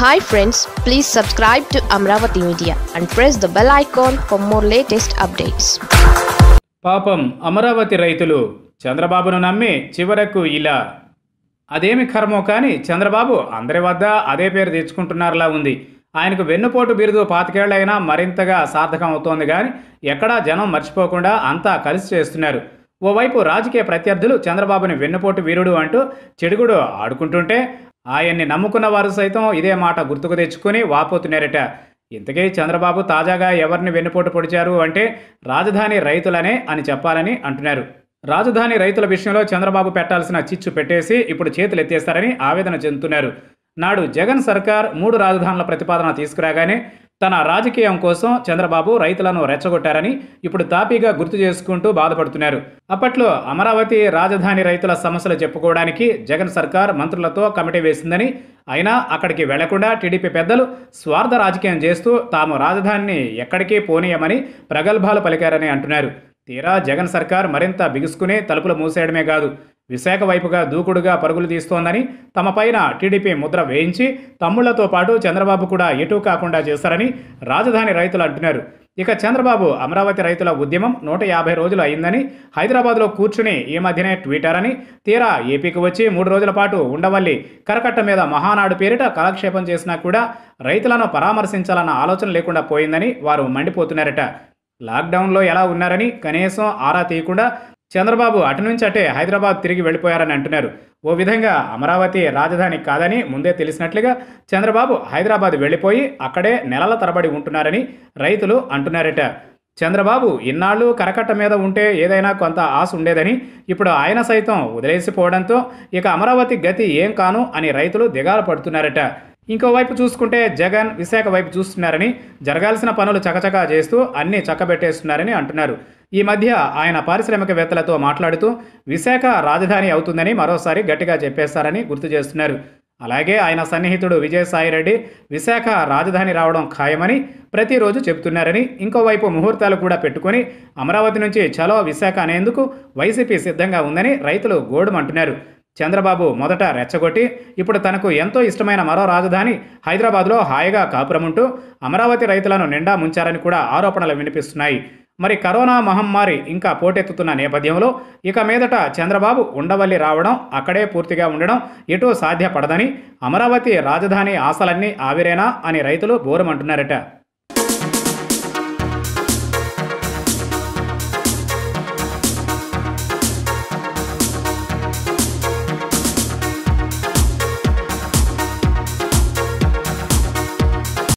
hi friends please subscribe to Amaravati media and press the bell icon for more latest updates పాపం అమరావతి రైతులు చంద్రబాబును నమ్మి చివరకు ఇలా అదేమి కర్మో కానీ చంద్రబాబు అందరి వద్ద అదే పేరు తెచ్చుకుంటున్నారులా ఉంది ఆయనకు వెన్నుపోటు బిరుదు పాతికేళ్లైనా మరింతగా సార్థకం అవుతోంది కానీ ఎక్కడా జనం మర్చిపోకుండా అంతా కలిసి చేస్తున్నారు ఓవైపు రాజకీయ ప్రత్యర్థులు చంద్రబాబుని వెన్నుపోటు వీరుడు అంటూ చెడుగుడు ఆడుకుంటుంటే ఆయన్ని నమ్ముకున్న వారు సైతం ఇదే మాట గుర్తుకు తెచ్చుకుని వాపోతున్నారట ఇంతకీ చంద్రబాబు తాజాగా ఎవరిని వెన్నుపోటు పొడిచారు అంటే రాజధాని రైతులనే అని చెప్పాలని అంటున్నారు రాజధాని రైతుల విషయంలో చంద్రబాబు పెట్టాల్సిన చిచ్చు పెట్టేసి ఇప్పుడు చేతులు ఎత్తేస్తారని ఆవేదన చెందుతున్నారు నాడు జగన్ సర్కార్ మూడు రాజధానుల ప్రతిపాదన తీసుకురాగానే తన రాజకీయం కోసం చంద్రబాబు రైతులను రెచ్చగొట్టారని ఇప్పుడు తాపీగా గుర్తు చేసుకుంటూ బాధపడుతున్నారు అప్పట్లో అమరావతి రాజధాని రైతుల సమస్యలు చెప్పుకోవడానికి జగన్ సర్కార్ మంత్రులతో కమిటీ వేసిందని అయినా అక్కడికి వెళ్లకుండా టీడీపీ పెద్దలు స్వార్థ రాజకీయం చేస్తూ తాము రాజధానిని ఎక్కడికి పోనీయమని ప్రగల్భాలు పలికారని అంటున్నారు తీరా జగన్ సర్కార్ మరింత బిగుసుకునే తలుపులు మూసేయడమే కాదు విశాఖ వైపుగా దూకుడుగా పరుగులు తీస్తోందని తమపైన టీడీపీ ముద్ర వేయించి తమ్ముళ్లతో పాటు చంద్రబాబు కూడా ఎటూ కాకుండా చేశారని రాజధాని రైతులు అంటున్నారు ఇక చంద్రబాబు అమరావతి రైతుల ఉద్యమం నూట యాభై రోజులు అయిందని హైదరాబాద్లో కూర్చుని ఈ మధ్యనే అని తీరా ఏపీకి వచ్చి మూడు రోజుల పాటు ఉండవల్లి కరకట్ట మీద మహానాడు పేరిట కాలక్షేపం చేసినా కూడా రైతులను పరామర్శించాలన్న ఆలోచన లేకుండా పోయిందని వారు మండిపోతున్నారట లాక్డౌన్లో ఎలా ఉన్నారని కనీసం ఆరా తీయకుండా చంద్రబాబు అటు నుంచి అటే హైదరాబాద్ తిరిగి వెళ్ళిపోయారని అంటున్నారు ఓ విధంగా అమరావతి రాజధాని కాదని ముందే తెలిసినట్లుగా చంద్రబాబు హైదరాబాద్ వెళ్ళిపోయి అక్కడే నెలల తరబడి ఉంటున్నారని రైతులు అంటున్నారట చంద్రబాబు ఇన్నాళ్ళు కరకట్ట మీద ఉంటే ఏదైనా కొంత ఆశ ఉండేదని ఇప్పుడు ఆయన సైతం వదిలేసిపోవడంతో ఇక అమరావతి గతి ఏం కాను అని రైతులు దిగాలు పడుతున్నారట ఇంకోవైపు చూసుకుంటే జగన్ విశాఖ వైపు చూస్తున్నారని జరగాల్సిన పనులు చకచకా చేస్తూ అన్నీ చక్కబెట్టేస్తున్నారని అంటున్నారు ఈ మధ్య ఆయన పారిశ్రామికవేత్తలతో మాట్లాడుతూ విశాఖ రాజధాని అవుతుందని మరోసారి గట్టిగా చెప్పేస్తారని గుర్తు చేస్తున్నారు అలాగే ఆయన సన్నిహితుడు విజయసాయిరెడ్డి విశాఖ రాజధాని రావడం ఖాయమని ప్రతిరోజు చెబుతున్నారని ఇంకోవైపు ముహూర్తాలు కూడా పెట్టుకొని అమరావతి నుంచి చలో విశాఖ అనేందుకు వైసీపీ సిద్ధంగా ఉందని రైతులు గోడుమంటున్నారు చంద్రబాబు మొదట రెచ్చగొట్టి ఇప్పుడు తనకు ఎంతో ఇష్టమైన మరో రాజధాని హైదరాబాద్లో హాయిగా కాపురముంటూ అమరావతి రైతులను నిండా ముంచారని కూడా ఆరోపణలు వినిపిస్తున్నాయి మరి కరోనా మహమ్మారి ఇంకా పోటెత్తుతున్న నేపథ్యంలో ఇక మీదట చంద్రబాబు ఉండవల్లి రావడం అక్కడే పూర్తిగా ఉండడం ఎటూ సాధ్యపడదని అమరావతి రాజధాని ఆశలన్నీ ఆవిరేనా అని రైతులు బోరమంటున్నారట